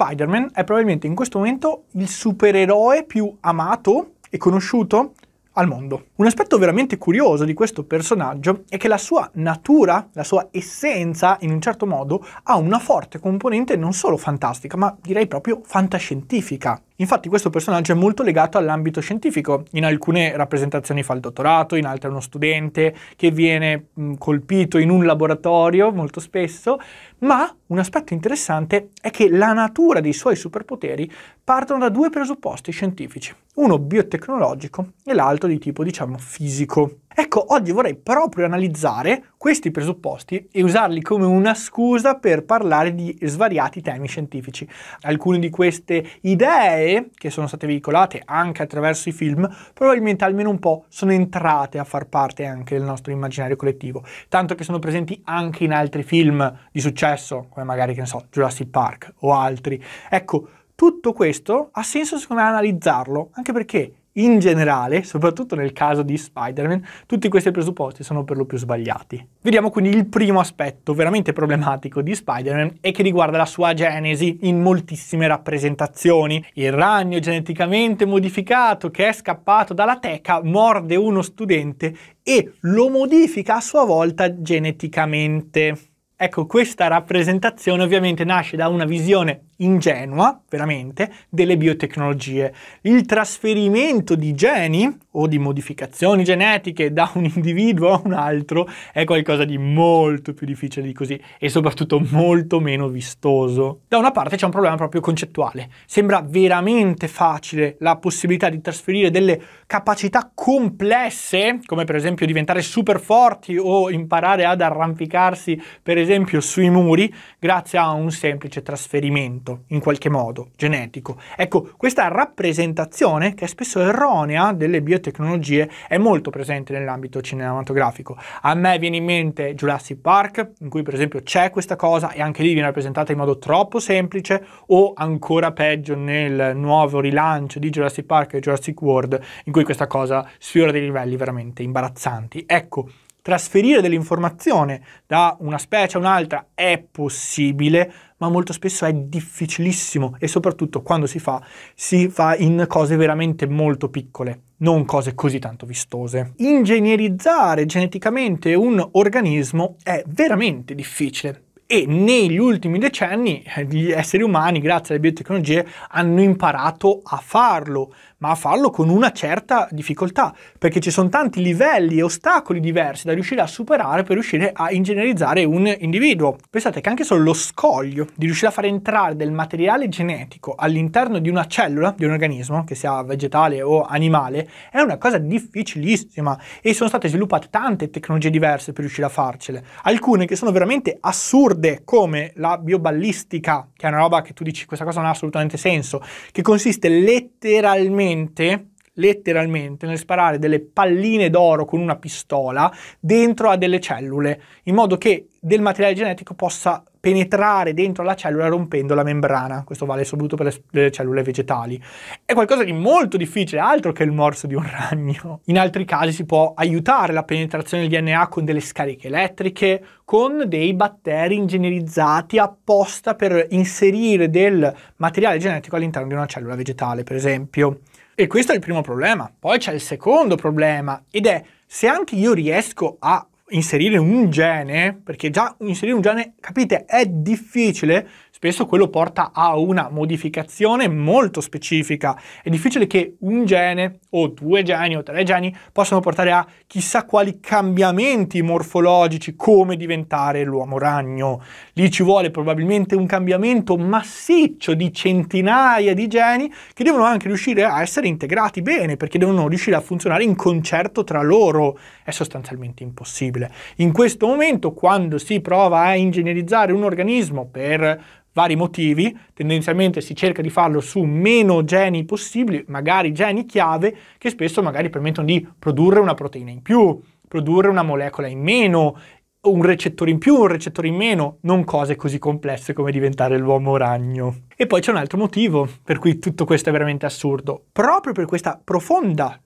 Spider-Man è probabilmente in questo momento il supereroe più amato e conosciuto al mondo. Un aspetto veramente curioso di questo personaggio è che la sua natura, la sua essenza, in un certo modo, ha una forte componente non solo fantastica, ma direi proprio fantascientifica. Infatti questo personaggio è molto legato all'ambito scientifico, in alcune rappresentazioni fa il dottorato, in altre uno studente che viene mh, colpito in un laboratorio molto spesso, ma un aspetto interessante è che la natura dei suoi superpoteri partono da due presupposti scientifici, uno biotecnologico e l'altro di tipo diciamo fisico. Ecco, oggi vorrei proprio analizzare questi presupposti e usarli come una scusa per parlare di svariati temi scientifici. Alcune di queste idee, che sono state veicolate anche attraverso i film, probabilmente almeno un po' sono entrate a far parte anche del nostro immaginario collettivo, tanto che sono presenti anche in altri film di successo, come magari, che ne so, Jurassic Park o altri. Ecco, tutto questo ha senso secondo me analizzarlo, anche perché in generale, soprattutto nel caso di Spider-Man, tutti questi presupposti sono per lo più sbagliati. Vediamo quindi il primo aspetto veramente problematico di Spider-Man e che riguarda la sua genesi in moltissime rappresentazioni. Il ragno geneticamente modificato che è scappato dalla teca morde uno studente e lo modifica a sua volta geneticamente. Ecco, questa rappresentazione ovviamente nasce da una visione ingenua, veramente, delle biotecnologie. Il trasferimento di geni o di modificazioni genetiche da un individuo a un altro è qualcosa di molto più difficile di così e soprattutto molto meno vistoso. Da una parte c'è un problema proprio concettuale. Sembra veramente facile la possibilità di trasferire delle capacità complesse, come per esempio diventare super forti o imparare ad arrampicarsi, per esempio, sui muri, grazie a un semplice trasferimento contaminato in qualche modo genetico. Ecco, questa rappresentazione, che è spesso erronea, delle biotecnologie è molto presente nell'ambito cinematografico. A me viene in mente Jurassic Park, in cui per esempio c'è questa cosa e anche lì viene rappresentata in modo troppo semplice, o ancora peggio nel nuovo rilancio di Jurassic Park e Jurassic World, in cui questa cosa sfiora dei livelli veramente imbarazzanti. Ecco, trasferire dell'informazione da una specie a un'altra è possibile, ma molto spesso è difficilissimo e soprattutto quando si fa, si fa in cose veramente molto piccole, non cose così tanto vistose. Ingegnerizzare geneticamente un organismo è veramente difficile e negli ultimi decenni eh, gli esseri umani, grazie alle biotecnologie, hanno imparato a farlo, ma a farlo con una certa difficoltà, perché ci sono tanti livelli e ostacoli diversi da riuscire a superare per riuscire a ingegnerizzare un individuo. Pensate che anche solo lo scoglio di riuscire a far entrare del materiale genetico all'interno di una cellula, di un organismo, che sia vegetale o animale, è una cosa difficilissima e sono state sviluppate tante tecnologie diverse per riuscire a farcele, alcune che sono veramente assurde assurde come la bioballistica, che è una roba che tu dici questa cosa non ha assolutamente senso, che consiste letteralmente letteralmente nel sparare delle palline d'oro con una pistola dentro a delle cellule, in modo che del materiale genetico possa penetrare dentro la cellula rompendo la membrana. Questo vale soprattutto per le cellule vegetali. È qualcosa di molto difficile, altro che il morso di un ragno. In altri casi si può aiutare la penetrazione del DNA con delle scariche elettriche, con dei batteri ingegnerizzati apposta per inserire del materiale genetico all'interno di una cellula vegetale, per esempio. E questo è il primo problema. Poi c'è il secondo problema ed è se anche io riesco a inserire un gene, perché già inserire un gene, capite, è difficile, Spesso quello porta a una modificazione molto specifica. È difficile che un gene o due geni o tre geni possano portare a chissà quali cambiamenti morfologici come diventare l'uomo ragno. Lì ci vuole probabilmente un cambiamento massiccio di centinaia di geni che devono anche riuscire a essere integrati bene perché devono riuscire a funzionare in concerto tra loro. È sostanzialmente impossibile. In questo momento quando si prova a ingegnerizzare un organismo per vari motivi, tendenzialmente si cerca di farlo su meno geni possibili, magari geni chiave, che spesso magari permettono di produrre una proteina in più, produrre una molecola in meno, un recettore in più, un recettore in meno, non cose così complesse come diventare l'uomo ragno. E poi c'è un altro motivo per cui tutto questo è veramente assurdo, proprio per questa profonda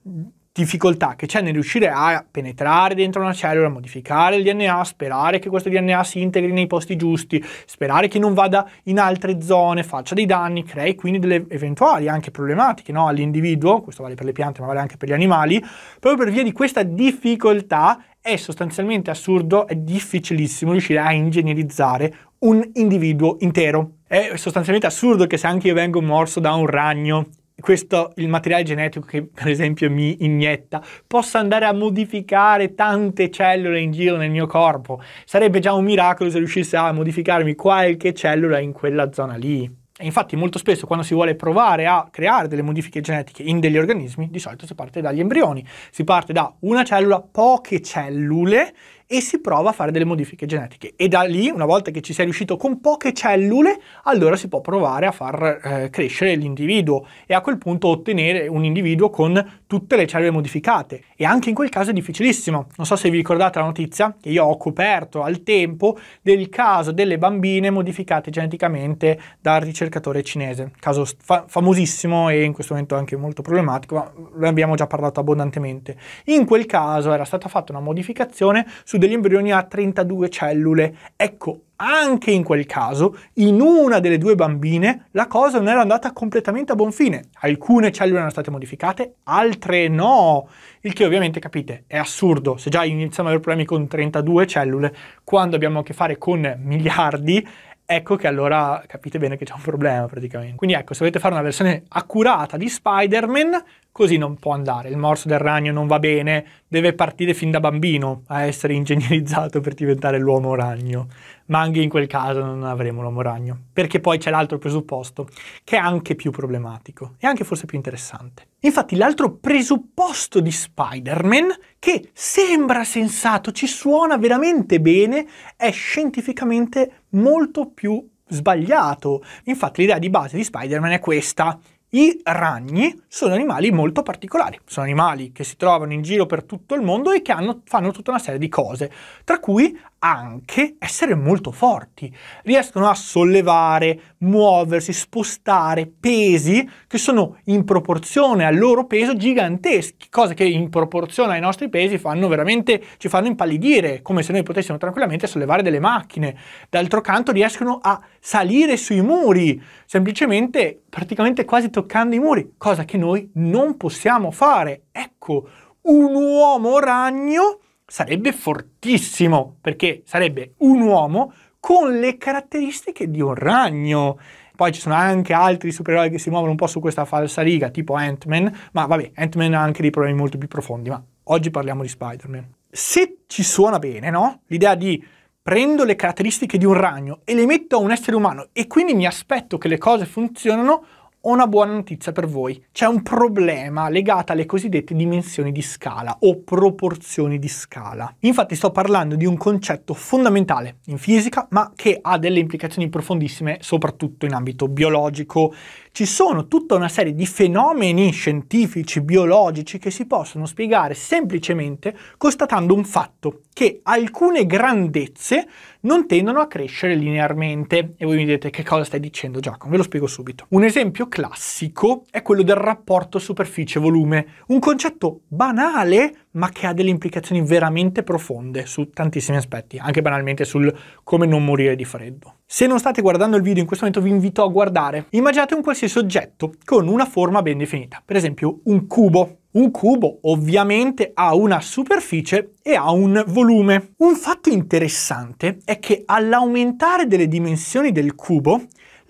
difficoltà che c'è nel riuscire a penetrare dentro una cellula, modificare il DNA, sperare che questo DNA si integri nei posti giusti, sperare che non vada in altre zone, faccia dei danni, crei quindi delle eventuali anche problematiche no, all'individuo, questo vale per le piante ma vale anche per gli animali, proprio per via di questa difficoltà è sostanzialmente assurdo, è difficilissimo riuscire a ingegnerizzare un individuo intero. È sostanzialmente assurdo che se anche io vengo morso da un ragno questo, il materiale genetico che per esempio mi inietta, possa andare a modificare tante cellule in giro nel mio corpo. Sarebbe già un miracolo se riuscisse a modificarmi qualche cellula in quella zona lì. E infatti molto spesso quando si vuole provare a creare delle modifiche genetiche in degli organismi, di solito si parte dagli embrioni, si parte da una cellula, poche cellule e si prova a fare delle modifiche genetiche e da lì una volta che ci sei riuscito con poche cellule allora si può provare a far eh, crescere l'individuo e a quel punto ottenere un individuo con tutte le cellule modificate e anche in quel caso è difficilissimo non so se vi ricordate la notizia che io ho coperto al tempo del caso delle bambine modificate geneticamente dal ricercatore cinese caso fa famosissimo e in questo momento anche molto problematico ma ne abbiamo già parlato abbondantemente in quel caso era stata fatta una modificazione su degli embrioni ha 32 cellule. Ecco, anche in quel caso, in una delle due bambine, la cosa non era andata completamente a buon fine. Alcune cellule erano state modificate, altre no. Il che ovviamente, capite, è assurdo. Se già iniziamo ad avere problemi con 32 cellule, quando abbiamo a che fare con miliardi, ecco che allora capite bene che c'è un problema praticamente. Quindi ecco, se volete fare una versione accurata di Spider-Man, Così non può andare, il morso del ragno non va bene, deve partire fin da bambino a essere ingegnerizzato per diventare l'uomo ragno, ma anche in quel caso non avremo l'uomo ragno, perché poi c'è l'altro presupposto che è anche più problematico e anche forse più interessante. Infatti l'altro presupposto di Spider-Man, che sembra sensato, ci suona veramente bene, è scientificamente molto più sbagliato. Infatti l'idea di base di Spider-Man è questa, i ragni sono animali molto particolari, sono animali che si trovano in giro per tutto il mondo e che hanno, fanno tutta una serie di cose, tra cui anche essere molto forti. Riescono a sollevare, muoversi, spostare pesi che sono in proporzione al loro peso giganteschi, cose che in proporzione ai nostri pesi fanno veramente, ci fanno impallidire, come se noi potessimo tranquillamente sollevare delle macchine. D'altro canto riescono a salire sui muri, semplicemente praticamente quasi toccando i muri, cosa che noi non possiamo fare. Ecco, un uomo ragno sarebbe fortissimo, perché sarebbe un uomo con le caratteristiche di un ragno. Poi ci sono anche altri supereroi che si muovono un po' su questa falsa riga, tipo Ant-Man, ma vabbè, Ant-Man ha anche dei problemi molto più profondi, ma oggi parliamo di Spider-Man. Se ci suona bene, no? L'idea di prendo le caratteristiche di un ragno e le metto a un essere umano e quindi mi aspetto che le cose funzionino, ho una buona notizia per voi. C'è un problema legato alle cosiddette dimensioni di scala o proporzioni di scala. Infatti sto parlando di un concetto fondamentale in fisica, ma che ha delle implicazioni profondissime soprattutto in ambito biologico. Ci sono tutta una serie di fenomeni scientifici, biologici, che si possono spiegare semplicemente constatando un fatto, che alcune grandezze non tendono a crescere linearmente. E voi mi dite che cosa stai dicendo Giacomo? Ve lo spiego subito. Un esempio classico è quello del rapporto superficie-volume, un concetto banale ma che ha delle implicazioni veramente profonde su tantissimi aspetti, anche banalmente sul come non morire di freddo. Se non state guardando il video in questo momento vi invito a guardare. Immaginate un qualsiasi oggetto con una forma ben definita, per esempio un cubo. Un cubo ovviamente ha una superficie e ha un volume. Un fatto interessante è che all'aumentare delle dimensioni del cubo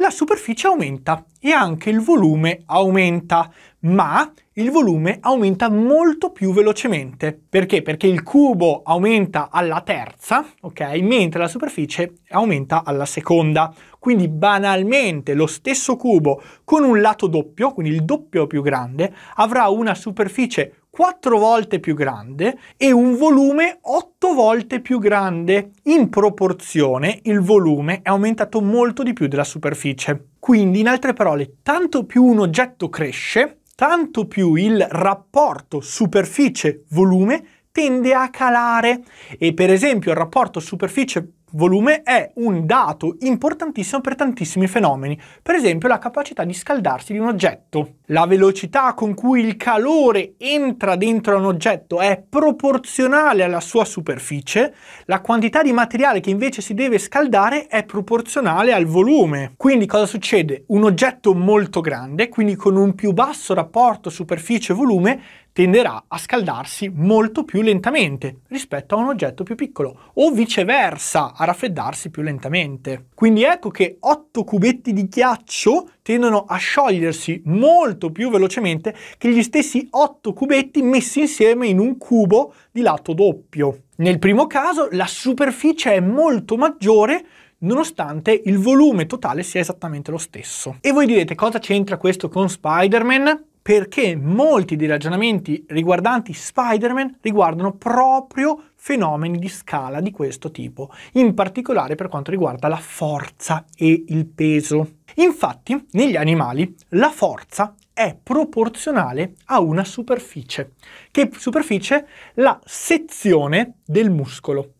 la superficie aumenta e anche il volume aumenta, ma il volume aumenta molto più velocemente. Perché? Perché il cubo aumenta alla terza, ok? Mentre la superficie aumenta alla seconda. Quindi banalmente lo stesso cubo con un lato doppio, quindi il doppio più grande, avrà una superficie 4 volte più grande e un volume 8 volte più grande. In proporzione il volume è aumentato molto di più della superficie. Quindi, in altre parole, tanto più un oggetto cresce, tanto più il rapporto superficie-volume tende a calare e per esempio il rapporto superficie volume volume è un dato importantissimo per tantissimi fenomeni, per esempio la capacità di scaldarsi di un oggetto. La velocità con cui il calore entra dentro un oggetto è proporzionale alla sua superficie, la quantità di materiale che invece si deve scaldare è proporzionale al volume. Quindi cosa succede? Un oggetto molto grande, quindi con un più basso rapporto superficie-volume, tenderà a scaldarsi molto più lentamente rispetto a un oggetto più piccolo o viceversa a raffreddarsi più lentamente. Quindi ecco che 8 cubetti di ghiaccio tendono a sciogliersi molto più velocemente che gli stessi 8 cubetti messi insieme in un cubo di lato doppio. Nel primo caso la superficie è molto maggiore nonostante il volume totale sia esattamente lo stesso. E voi direte cosa c'entra questo con Spider-Man? perché molti dei ragionamenti riguardanti Spider-Man riguardano proprio fenomeni di scala di questo tipo, in particolare per quanto riguarda la forza e il peso. Infatti, negli animali la forza è proporzionale a una superficie, che superficie la sezione del muscolo.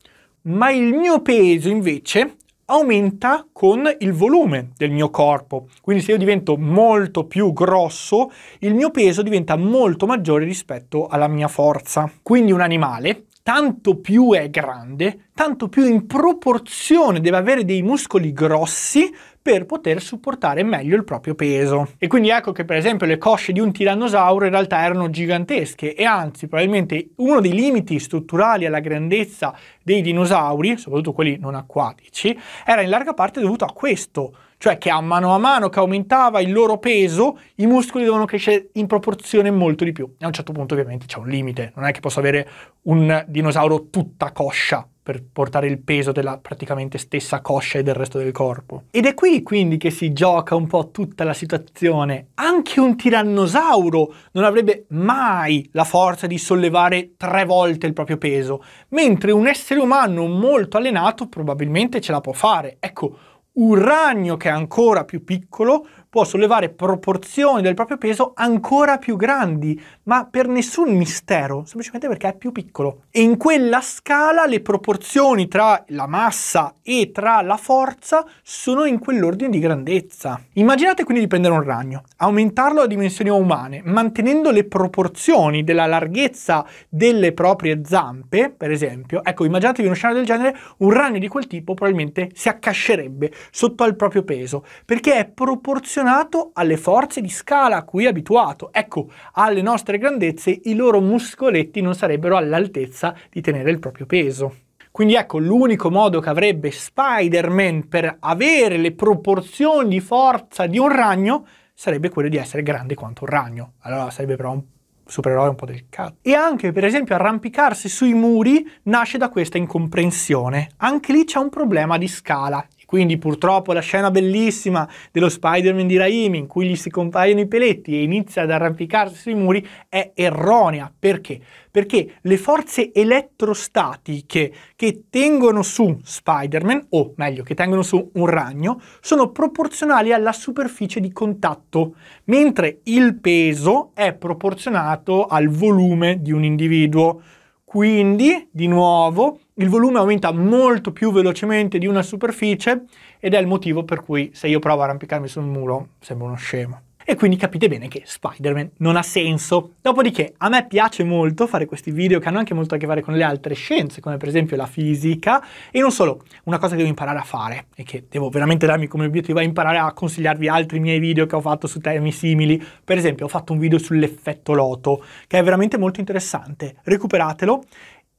Ma il mio peso invece aumenta con il volume del mio corpo. Quindi se io divento molto più grosso, il mio peso diventa molto maggiore rispetto alla mia forza. Quindi un animale, tanto più è grande, tanto più in proporzione deve avere dei muscoli grossi per poter supportare meglio il proprio peso. E quindi ecco che per esempio le cosce di un tirannosauro in realtà erano gigantesche e anzi probabilmente uno dei limiti strutturali alla grandezza dei dinosauri, soprattutto quelli non acquatici, era in larga parte dovuto a questo, cioè che a mano a mano che aumentava il loro peso, i muscoli dovevano crescere in proporzione molto di più. E a un certo punto ovviamente c'è un limite, non è che posso avere un dinosauro tutta coscia, per portare il peso della praticamente stessa coscia e del resto del corpo. Ed è qui quindi che si gioca un po' tutta la situazione. Anche un tirannosauro non avrebbe mai la forza di sollevare tre volte il proprio peso, mentre un essere umano molto allenato probabilmente ce la può fare. Ecco, un ragno che è ancora più piccolo può sollevare proporzioni del proprio peso ancora più grandi, ma per nessun mistero, semplicemente perché è più piccolo. E in quella scala le proporzioni tra la massa e tra la forza sono in quell'ordine di grandezza. Immaginate quindi di prendere un ragno, aumentarlo a dimensioni umane, mantenendo le proporzioni della larghezza delle proprie zampe, per esempio. Ecco, immaginatevi uno scenario del genere, un ragno di quel tipo probabilmente si accascerebbe sotto al proprio peso, perché è proporzionale relazionato alle forze di scala a cui è abituato. Ecco, alle nostre grandezze i loro muscoletti non sarebbero all'altezza di tenere il proprio peso. Quindi ecco, l'unico modo che avrebbe Spider-Man per avere le proporzioni di forza di un ragno sarebbe quello di essere grande quanto un ragno. Allora sarebbe però un supereroe un po' del cazzo. E anche, per esempio, arrampicarsi sui muri nasce da questa incomprensione. Anche lì c'è un problema di scala. Quindi purtroppo la scena bellissima dello Spider-Man di Raimi in cui gli si compaiono i peletti e inizia ad arrampicarsi sui muri è erronea. Perché? Perché le forze elettrostatiche che tengono su Spider-Man, o meglio, che tengono su un ragno, sono proporzionali alla superficie di contatto, mentre il peso è proporzionato al volume di un individuo. Quindi, di nuovo, il volume aumenta molto più velocemente di una superficie ed è il motivo per cui se io provo a arrampicarmi sul muro sembro uno scemo. E quindi capite bene che Spider-Man non ha senso. Dopodiché a me piace molto fare questi video che hanno anche molto a che fare con le altre scienze, come per esempio la fisica, e non solo, una cosa che devo imparare a fare e che devo veramente darmi come obiettivo è imparare a consigliarvi altri miei video che ho fatto su temi simili. Per esempio ho fatto un video sull'effetto loto, che è veramente molto interessante, recuperatelo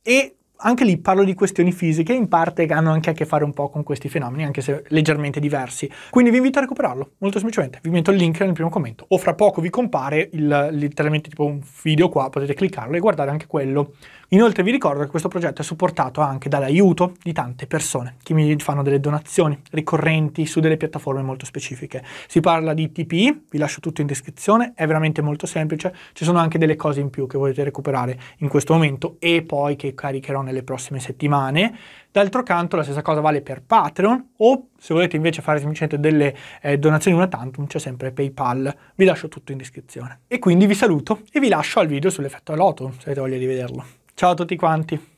e anche lì parlo di questioni fisiche, in parte hanno anche a che fare un po' con questi fenomeni, anche se leggermente diversi. Quindi vi invito a recuperarlo, molto semplicemente. Vi metto il link nel primo commento. O fra poco vi compare il, letteralmente tipo un video qua, potete cliccarlo e guardare anche quello. Inoltre vi ricordo che questo progetto è supportato anche dall'aiuto di tante persone che mi fanno delle donazioni ricorrenti su delle piattaforme molto specifiche. Si parla di TPI, vi lascio tutto in descrizione, è veramente molto semplice. Ci sono anche delle cose in più che volete recuperare in questo momento e poi che caricherò nel nelle prossime settimane. D'altro canto la stessa cosa vale per Patreon o se volete invece fare semplicemente delle eh, donazioni una tantum c'è sempre PayPal, vi lascio tutto in descrizione. E quindi vi saluto e vi lascio al video sull'effetto Loto se avete voglia di vederlo. Ciao a tutti quanti!